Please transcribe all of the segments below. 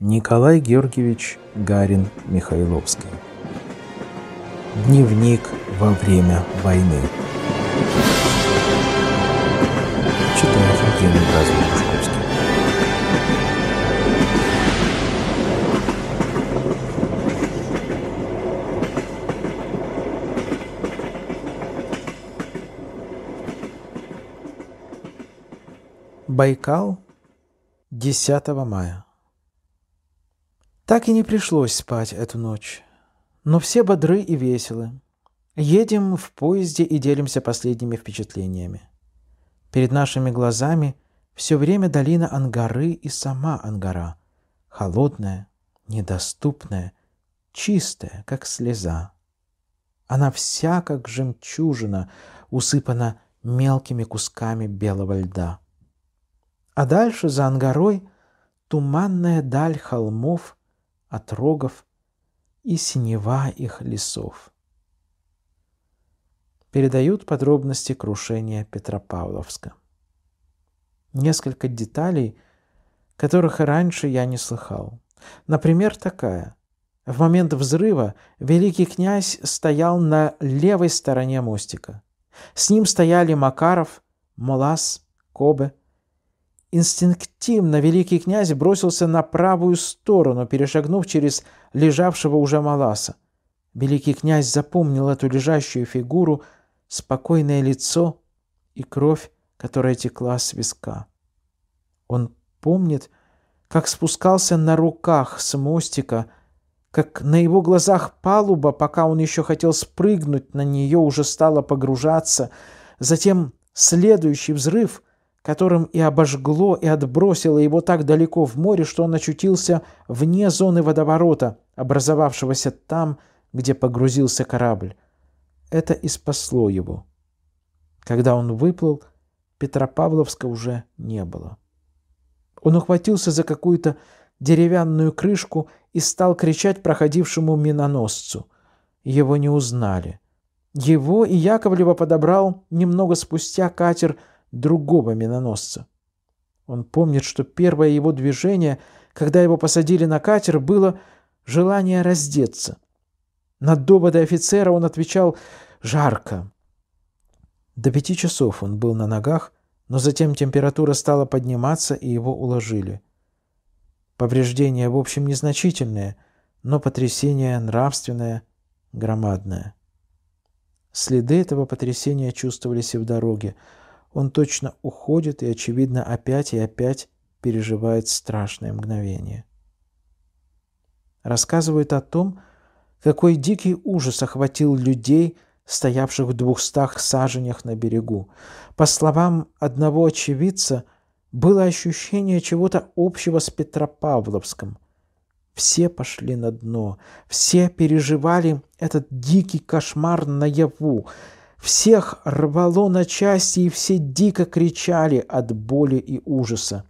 Николай Георгиевич Гарин Михайловский. Дневник во время войны. Читает Евгений Бразович. Байкал 10 мая. Так и не пришлось спать эту ночь. Но все бодры и веселы. Едем в поезде и делимся последними впечатлениями. Перед нашими глазами все время долина Ангары и сама Ангара. Холодная, недоступная, чистая, как слеза. Она вся, как жемчужина, усыпана мелкими кусками белого льда. А дальше за Ангарой туманная даль холмов от рогов и синева их лесов. Передают подробности крушения Петропавловска. Несколько деталей, которых раньше я не слыхал. Например, такая. В момент взрыва великий князь стоял на левой стороне мостика. С ним стояли Макаров, Молас, Кобе – Инстинктивно великий князь бросился на правую сторону, перешагнув через лежавшего уже Маласа. Великий князь запомнил эту лежащую фигуру, спокойное лицо и кровь, которая текла с виска. Он помнит, как спускался на руках с мостика, как на его глазах палуба, пока он еще хотел спрыгнуть на нее, уже стала погружаться. Затем следующий взрыв, которым и обожгло, и отбросило его так далеко в море, что он очутился вне зоны водоворота, образовавшегося там, где погрузился корабль. Это и спасло его. Когда он выплыл, Петропавловска уже не было. Он ухватился за какую-то деревянную крышку и стал кричать проходившему миноносцу. Его не узнали. Его и Яковлева подобрал немного спустя катер другого миноносца. Он помнит, что первое его движение, когда его посадили на катер, было желание раздеться. На доводы офицера он отвечал «жарко». До пяти часов он был на ногах, но затем температура стала подниматься, и его уложили. Повреждения, в общем, незначительные, но потрясение нравственное, громадное. Следы этого потрясения чувствовались и в дороге – он точно уходит и, очевидно, опять и опять переживает страшное мгновение. Рассказывает о том, какой дикий ужас охватил людей, стоявших в двухстах саженях на берегу. По словам одного очевидца, было ощущение чего-то общего с Петропавловском. Все пошли на дно, все переживали этот дикий кошмар наяву, всех рвало на части, и все дико кричали от боли и ужаса.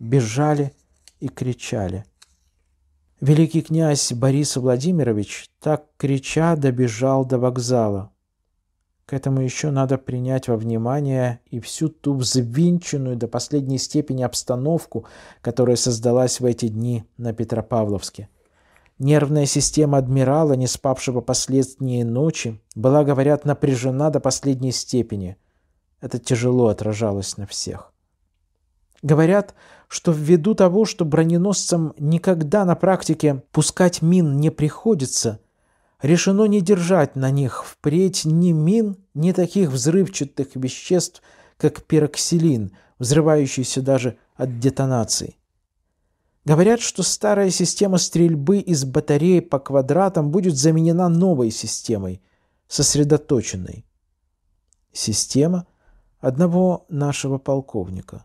Бежали и кричали. Великий князь Борис Владимирович так крича добежал до вокзала. К этому еще надо принять во внимание и всю ту взвинченную до последней степени обстановку, которая создалась в эти дни на Петропавловске – Нервная система адмирала, не спавшего последние ночи, была, говорят, напряжена до последней степени. Это тяжело отражалось на всех. Говорят, что ввиду того, что броненосцам никогда на практике пускать мин не приходится, решено не держать на них впредь ни мин, ни таких взрывчатых веществ, как пероксилин, взрывающийся даже от детонаций. Говорят, что старая система стрельбы из батареи по квадратам будет заменена новой системой, сосредоточенной. Система одного нашего полковника.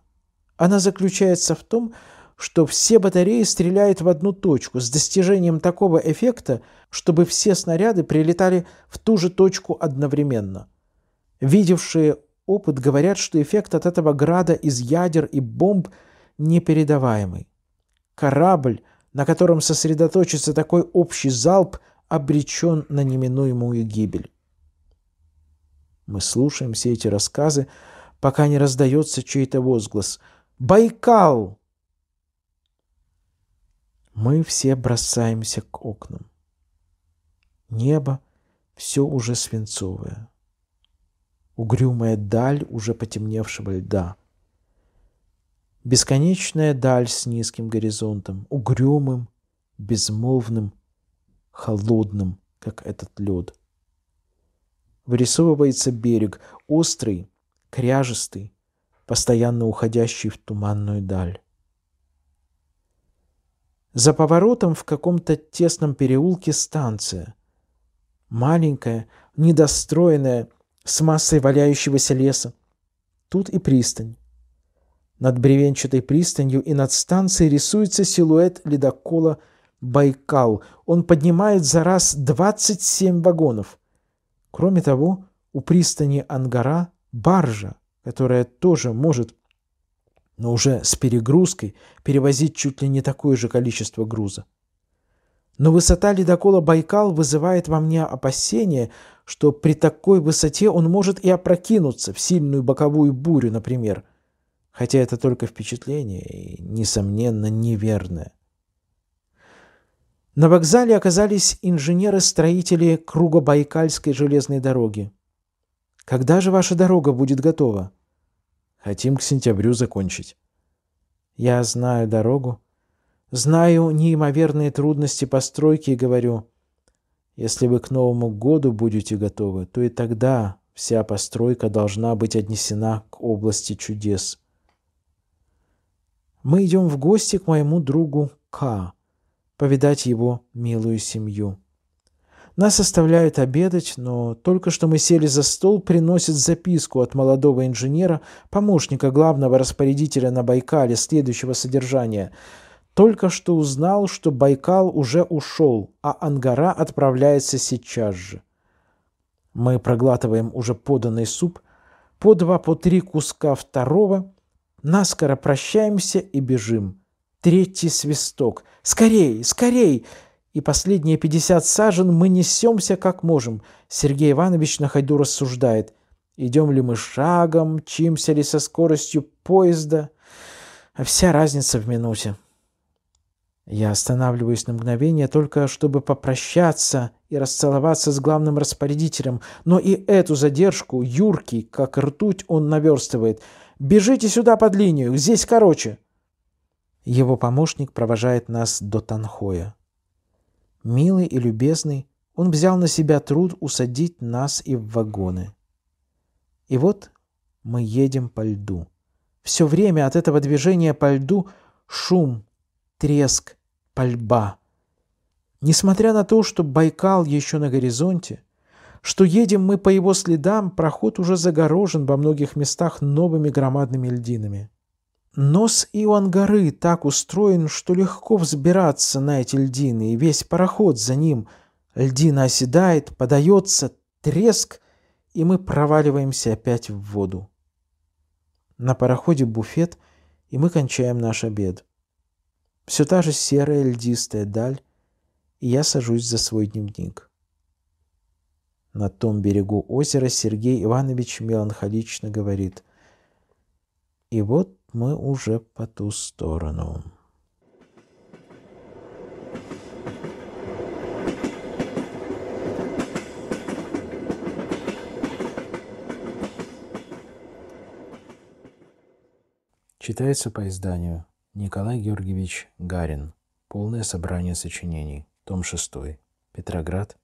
Она заключается в том, что все батареи стреляют в одну точку с достижением такого эффекта, чтобы все снаряды прилетали в ту же точку одновременно. Видевшие опыт говорят, что эффект от этого града из ядер и бомб непередаваемый. Корабль, на котором сосредоточится такой общий залп, обречен на неминуемую гибель. Мы слушаем все эти рассказы, пока не раздается чей-то возглас «Байкал!». Мы все бросаемся к окнам. Небо все уже свинцовое. Угрюмая даль уже потемневшего льда — Бесконечная даль с низким горизонтом, угрюмым, безмолвным, холодным, как этот лед. Вырисовывается берег, острый, кряжистый, постоянно уходящий в туманную даль. За поворотом в каком-то тесном переулке станция. Маленькая, недостроенная, с массой валяющегося леса. Тут и пристань. Над бревенчатой пристанью и над станцией рисуется силуэт ледокола «Байкал». Он поднимает за раз 27 вагонов. Кроме того, у пристани Ангара баржа, которая тоже может, но уже с перегрузкой, перевозить чуть ли не такое же количество груза. Но высота ледокола «Байкал» вызывает во мне опасение, что при такой высоте он может и опрокинуться в сильную боковую бурю, например – Хотя это только впечатление и, несомненно, неверное. На вокзале оказались инженеры-строители Кругобайкальской железной дороги. «Когда же ваша дорога будет готова?» «Хотим к сентябрю закончить». «Я знаю дорогу. Знаю неимоверные трудности постройки и говорю, если вы к Новому году будете готовы, то и тогда вся постройка должна быть отнесена к области чудес». Мы идем в гости к моему другу К, повидать его милую семью. Нас оставляют обедать, но только что мы сели за стол, приносит записку от молодого инженера, помощника главного распорядителя на Байкале следующего содержания. Только что узнал, что Байкал уже ушел, а Ангара отправляется сейчас же. Мы проглатываем уже поданный суп, по два, по три куска второго – Наскоро прощаемся и бежим. Третий свисток. Скорей, скорей! И последние пятьдесят сажен мы несемся как можем. Сергей Иванович на ходу рассуждает. Идем ли мы шагом, чимся ли со скоростью поезда. А вся разница в минуте. Я останавливаюсь на мгновение только, чтобы попрощаться и расцеловаться с главным распорядителем, но и эту задержку, Юрки, как ртуть, он наверстывает. Бежите сюда под линию, здесь короче!» Его помощник провожает нас до Танхоя. Милый и любезный, он взял на себя труд усадить нас и в вагоны. И вот мы едем по льду. Все время от этого движения по льду шум, треск, пальба. Несмотря на то, что Байкал еще на горизонте, что едем мы по его следам, проход уже загорожен во многих местах новыми громадными льдинами. Нос Иоанн горы так устроен, что легко взбираться на эти льдины, и весь пароход за ним. Льдина оседает, подается, треск, и мы проваливаемся опять в воду. На пароходе буфет, и мы кончаем наш обед. Все та же серая льдистая даль, и я сажусь за свой дневник. На том берегу озера Сергей Иванович меланхолично говорит «И вот мы уже по ту сторону». Читается по изданию Николай Георгиевич Гарин. Полное собрание сочинений. Том 6. Петроград.